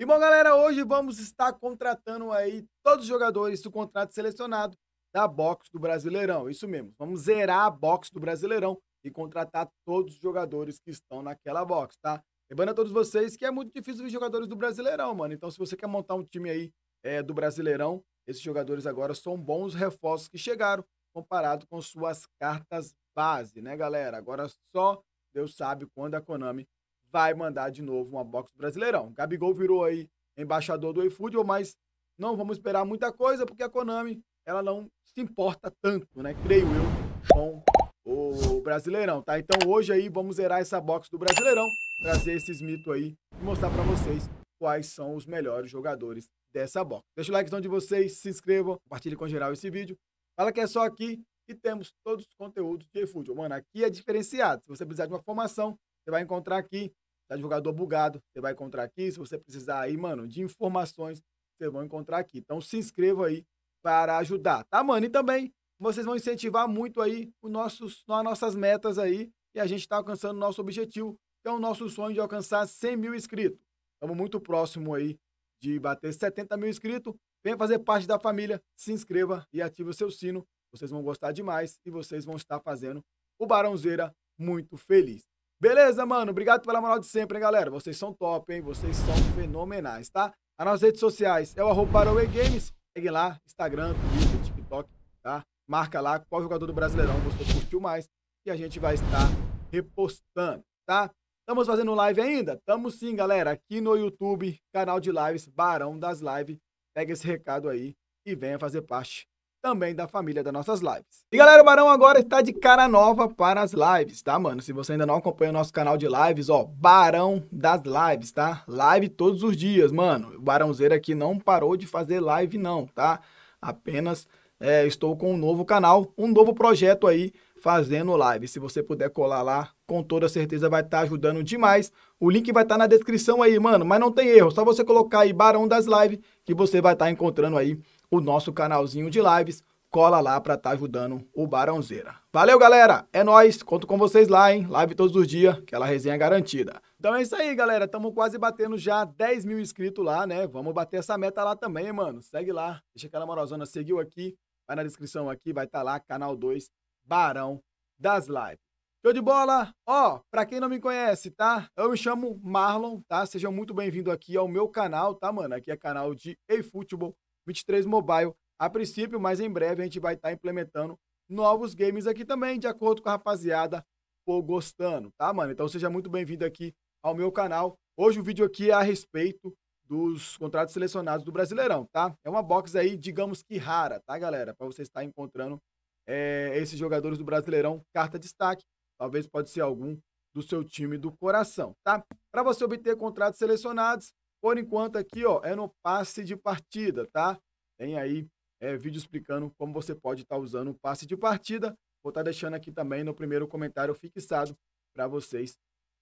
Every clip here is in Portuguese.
E bom, galera, hoje vamos estar contratando aí todos os jogadores do contrato selecionado da box do Brasileirão. Isso mesmo, vamos zerar a box do Brasileirão e contratar todos os jogadores que estão naquela box, tá? Lembrando a todos vocês que é muito difícil ver jogadores do Brasileirão, mano. Então, se você quer montar um time aí é, do Brasileirão, esses jogadores agora são bons reforços que chegaram comparado com suas cartas base, né, galera? Agora só Deus sabe quando a Konami vai mandar de novo uma box do Brasileirão. Gabigol virou aí embaixador do eFood, mas não vamos esperar muita coisa, porque a Konami, ela não se importa tanto, né? Creio eu, com o Brasileirão, tá? Então hoje aí vamos zerar essa box do Brasileirão, trazer esses mitos aí e mostrar para vocês quais são os melhores jogadores dessa box. Deixa o likezão de vocês, se inscrevam, compartilhe com geral esse vídeo. Fala que é só aqui e temos todos os conteúdos de eFood. Mano, aqui é diferenciado. Se você precisar de uma formação, você vai encontrar aqui. Tá advogado bugado, você vai encontrar aqui. Se você precisar aí, mano, de informações, vocês vão encontrar aqui. Então se inscreva aí para ajudar, tá, mano? E também vocês vão incentivar muito aí os nossos, as nossas metas aí e a gente está alcançando o nosso objetivo, que é o nosso sonho de alcançar 100 mil inscritos. Estamos muito próximo aí de bater 70 mil inscritos. Venha fazer parte da família, se inscreva e ative o seu sino. Vocês vão gostar demais e vocês vão estar fazendo o Barãozeira muito feliz. Beleza, mano? Obrigado pela moral de sempre, hein, galera? Vocês são top, hein? Vocês são fenomenais, tá? As nossas redes sociais é o arroba Games. Segue lá, Instagram, Twitter, TikTok, tá? Marca lá qual jogador do Brasileirão você curtiu mais e a gente vai estar repostando, tá? Estamos fazendo live ainda? Estamos sim, galera. Aqui no YouTube, canal de lives, Barão das Lives. Pega esse recado aí e venha fazer parte também da família das nossas lives. E galera, o Barão agora está de cara nova para as lives, tá, mano? Se você ainda não acompanha o nosso canal de lives, ó, Barão das Lives, tá? Live todos os dias, mano. O Barãozeiro aqui não parou de fazer live, não, tá? Apenas é, estou com um novo canal, um novo projeto aí fazendo live. Se você puder colar lá, com toda certeza vai estar tá ajudando demais. O link vai estar tá na descrição aí, mano, mas não tem erro, só você colocar aí Barão das Lives que você vai estar tá encontrando aí o nosso canalzinho de lives. Cola lá para estar tá ajudando o Barãozeira. Valeu, galera! É nós, conto com vocês lá, hein? Live todos os dias, aquela resenha é garantida. Então é isso aí, galera. Estamos quase batendo já 10 mil inscritos lá, né? Vamos bater essa meta lá também, mano. Segue lá, deixa aquela morozona. Seguiu aqui, vai na descrição aqui, vai estar tá lá, canal 2, Barão das Lives. Show de bola? Ó, para pra quem não me conhece, tá? Eu me chamo Marlon, tá? Sejam muito bem-vindos aqui ao meu canal, tá, mano? Aqui é canal de eFootball, 23 Mobile a princípio, mas em breve a gente vai estar tá implementando novos games aqui também, de acordo com a rapaziada for gostando, tá, mano? Então seja muito bem-vindo aqui ao meu canal. Hoje o vídeo aqui é a respeito dos contratos selecionados do Brasileirão, tá? É uma box aí, digamos que rara, tá, galera? Para você estar encontrando é, esses jogadores do Brasileirão, carta destaque. Talvez pode ser algum do seu time do coração, tá? Para você obter contratos selecionados, por enquanto aqui, ó, é no passe de partida, tá? Tem aí é, vídeo explicando como você pode estar tá usando o passe de partida. Vou estar tá deixando aqui também no primeiro comentário fixado para vocês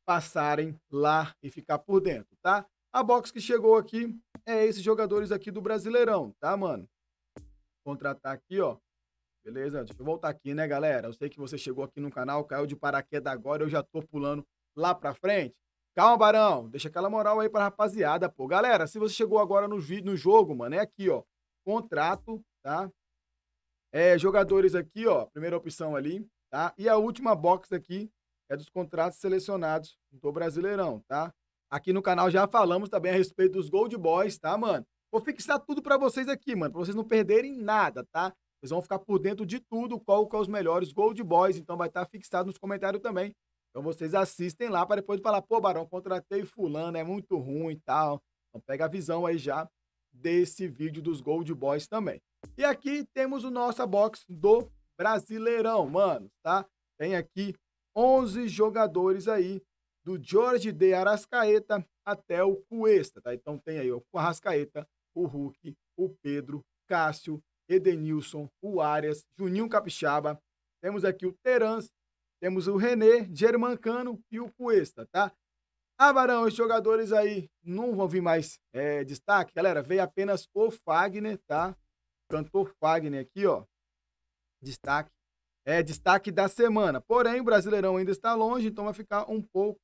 passarem lá e ficar por dentro, tá? A box que chegou aqui é esses jogadores aqui do Brasileirão, tá, mano? Contratar aqui, ó. Beleza? Deixa eu voltar aqui, né, galera? Eu sei que você chegou aqui no canal, caiu de paraquedas agora, eu já tô pulando lá para frente. Calma, Barão. Deixa aquela moral aí pra rapaziada, pô. Galera, se você chegou agora no, no jogo, mano, é aqui, ó. Contrato, tá? É, jogadores aqui, ó. Primeira opção ali, tá? E a última box aqui é dos contratos selecionados do Brasileirão, tá? Aqui no canal já falamos também a respeito dos Gold Boys, tá, mano? Vou fixar tudo para vocês aqui, mano, para vocês não perderem nada, tá? Vocês vão ficar por dentro de tudo, qual que é os melhores Gold Boys, então vai estar tá fixado nos comentários também. Então vocês assistem lá para depois falar, pô, Barão, contratei fulano, é muito ruim e tal. Então pega a visão aí já desse vídeo dos Gold Boys também. E aqui temos o nossa box do Brasileirão, mano, tá? Tem aqui 11 jogadores aí, do Jorge de Arascaeta até o Cuesta, tá? Então tem aí o Arrascaeta, o Hulk, o Pedro, Cássio, Edenilson, o Arias, Juninho Capixaba, temos aqui o Terans, temos o René, Germancano e o Cuesta, tá? Ah, Barão, jogadores aí não vão vir mais é, destaque. Galera, veio apenas o Fagner, tá? Cantor Fagner aqui, ó. Destaque. É, destaque da semana. Porém, o Brasileirão ainda está longe, então vai ficar um pouco.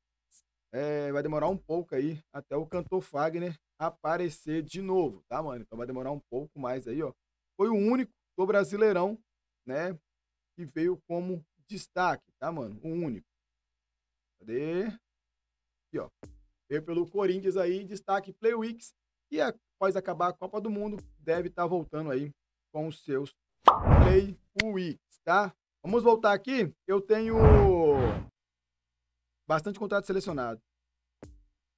É, vai demorar um pouco aí até o cantor Fagner aparecer de novo, tá, mano? Então vai demorar um pouco mais aí, ó. Foi o único do Brasileirão, né? Que veio como destaque, tá, mano? Um único. Cadê? Aqui, ó. Veio pelo Corinthians aí, destaque Play Weeks, que após acabar a Copa do Mundo, deve estar tá voltando aí com os seus Play Weeks, tá? Vamos voltar aqui. Eu tenho bastante contrato selecionado.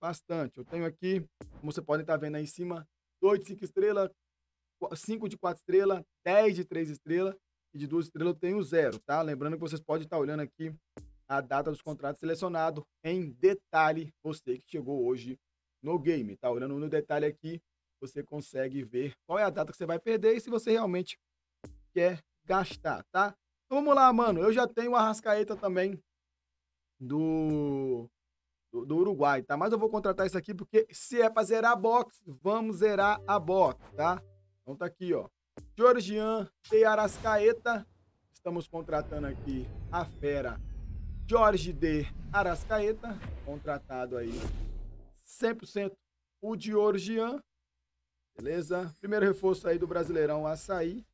Bastante. Eu tenho aqui, como vocês podem estar tá vendo aí em cima, 2 de 5 estrelas, 5 de 4 estrelas, 10 de 3 estrelas e de duas estrelas eu tenho zero, tá? Lembrando que vocês podem estar olhando aqui a data dos contratos selecionados em detalhe, você que chegou hoje no game, tá? Olhando no detalhe aqui, você consegue ver qual é a data que você vai perder e se você realmente quer gastar, tá? Então vamos lá, mano. Eu já tenho a Rascaeta também do, do, do, Uruguai, tá? Mas eu vou contratar isso aqui porque se é pra zerar a box, vamos zerar a box, tá? Então tá aqui, ó. Georgian de Arascaeta. Estamos contratando aqui a fera Jorge de Arascaeta, contratado aí 100% o Georgian. Beleza? Primeiro reforço aí do Brasileirão Açaí.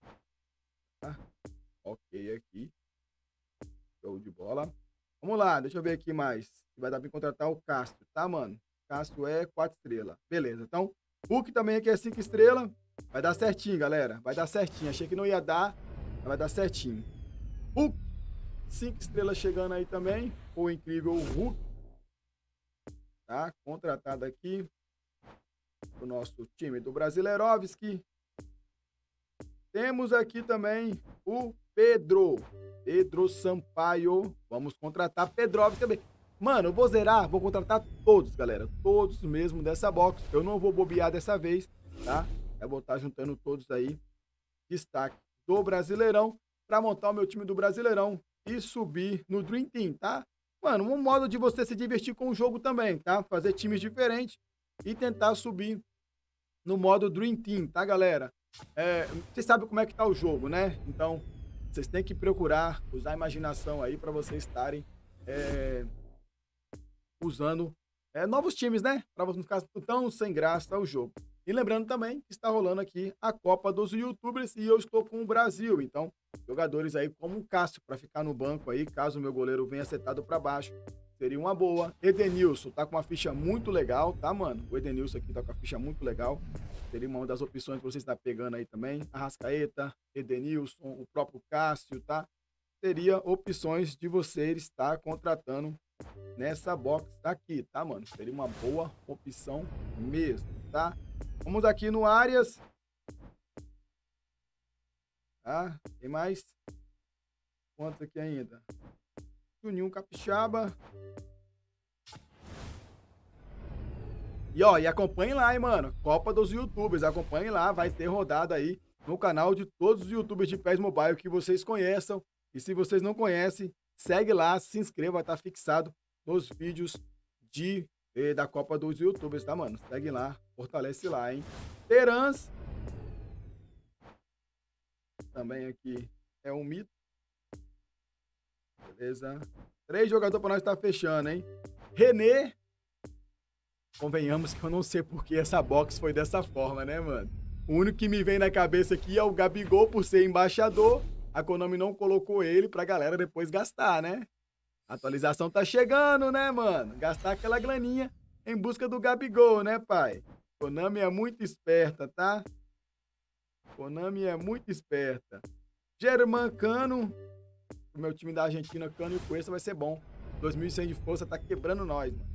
Tá? Ok aqui. Show de bola. Vamos lá, deixa eu ver aqui mais. Vai dar pra contratar o Castro, tá, mano? Castro é 4 estrelas. Beleza, então. Hulk também aqui é 5 estrelas. Vai dar certinho, galera. Vai dar certinho. Achei que não ia dar, mas vai dar certinho. Hulk. Cinco estrelas chegando aí também. O incrível Hulk. Tá? Contratado aqui. O nosso time do Brasileirovski. Temos aqui também o Pedro. Pedro Sampaio. Vamos contratar Pedrovski também. Mano, eu vou zerar, vou contratar todos, galera. Todos mesmo dessa box. Eu não vou bobear dessa vez, tá? Eu é vou estar juntando todos aí, destaque do Brasileirão, para montar o meu time do Brasileirão e subir no Dream Team, tá? Mano, um modo de você se divertir com o jogo também, tá? Fazer times diferentes e tentar subir no modo Dream Team, tá, galera? É, vocês sabem como é que tá o jogo, né? Então, vocês têm que procurar usar a imaginação aí para vocês estarem é, usando é, novos times, né? Para não ficar tão sem graça o jogo. E lembrando também que está rolando aqui a Copa dos Youtubers e eu estou com o Brasil. Então, jogadores aí como o Cássio para ficar no banco aí, caso o meu goleiro venha acertado para baixo, seria uma boa. Edenilson tá com uma ficha muito legal, tá, mano? O Edenilson aqui tá com a ficha muito legal. Seria uma das opções que você está pegando aí também. Arrascaeta, Edenilson, o próprio Cássio, tá? Seria opções de você estar contratando nessa box aqui, tá, mano? Seria uma boa opção mesmo, tá? Vamos aqui no áreas. Tá? Ah, tem mais quantos aqui ainda? Juninho Capixaba. E ó, e acompanhe lá, hein, mano. Copa dos Youtubers, acompanhe lá, vai ter rodada aí no canal de todos os youtubers de pés mobile que vocês conheçam. E se vocês não conhecem, segue lá, se inscreva, tá fixado nos vídeos de eh, da Copa dos Youtubers, tá, mano? Segue lá, Fortalece lá, hein? Terans. Também aqui é um mito. Beleza. Três jogadores para nós estar tá fechando, hein? René. Convenhamos que eu não sei por que essa box foi dessa forma, né, mano? O único que me vem na cabeça aqui é o Gabigol por ser embaixador. A Konami não colocou ele pra galera depois gastar, né? A atualização tá chegando, né, mano? Gastar aquela graninha em busca do Gabigol, né, pai? Konami é muito esperta, tá? Konami é muito esperta. German Cano. O meu time da Argentina, Cano e o Cuesta vai ser bom. 2100 de força tá quebrando nós, mano.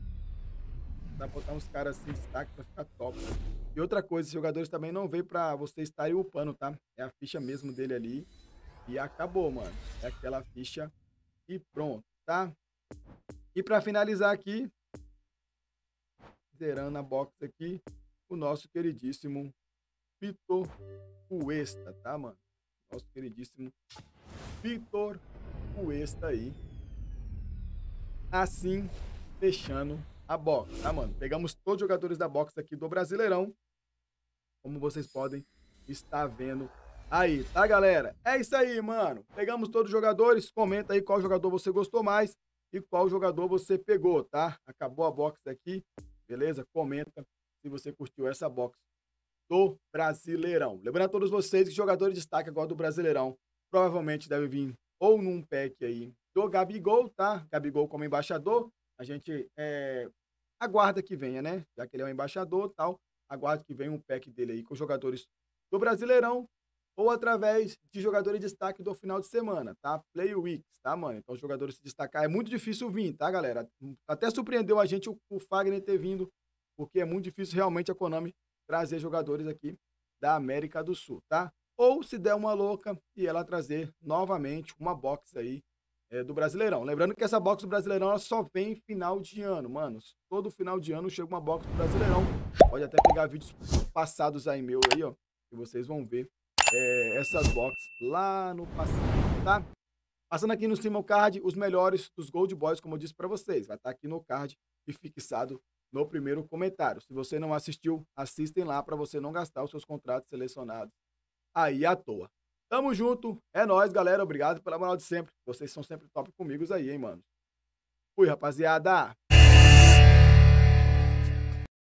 Dá pra botar uns caras assim de destaque pra ficar top. E outra coisa, os jogadores também não veio pra você estar upando, tá? É a ficha mesmo dele ali. E acabou, mano. É aquela ficha e pronto, tá? E pra finalizar aqui, zerando a box aqui, o nosso queridíssimo Vitor Cuesta, tá, mano? Nosso queridíssimo Vitor Cuesta aí. Assim, fechando a box, tá, mano? Pegamos todos os jogadores da box aqui do Brasileirão, como vocês podem estar vendo aí, tá, galera? É isso aí, mano. Pegamos todos os jogadores, comenta aí qual jogador você gostou mais e qual jogador você pegou, tá? Acabou a box aqui, beleza? Comenta se você curtiu essa box do Brasileirão. Lembrando a todos vocês que jogador de destaque agora do Brasileirão provavelmente deve vir ou num pack aí do Gabigol, tá? Gabigol como embaixador, a gente é, aguarda que venha, né? Já que ele é um embaixador tal, aguarda que venha um pack dele aí com jogadores do Brasileirão ou através de jogadores de destaque do final de semana, tá? Play Weeks, tá, mano? Então, jogadores se destacar é muito difícil vir, tá, galera? Até surpreendeu a gente o, o Fagner ter vindo porque é muito difícil realmente a Konami trazer jogadores aqui da América do Sul, tá? Ou se der uma louca e ela trazer novamente uma box aí é, do Brasileirão. Lembrando que essa box do Brasileirão ela só vem final de ano, mano. Todo final de ano chega uma box do Brasileirão. Pode até pegar vídeos passados aí meu aí, ó, que vocês vão ver é, essas boxes lá no passado, tá? Passando aqui no cima o card, os melhores dos Gold Boys, como eu disse para vocês. Vai estar tá aqui no card e fixado no primeiro comentário. Se você não assistiu, assistem lá para você não gastar os seus contratos selecionados aí à toa. Tamo junto, é nós, galera. Obrigado pela moral de sempre. Vocês são sempre top comigo aí, hein, mano. Fui, rapaziada.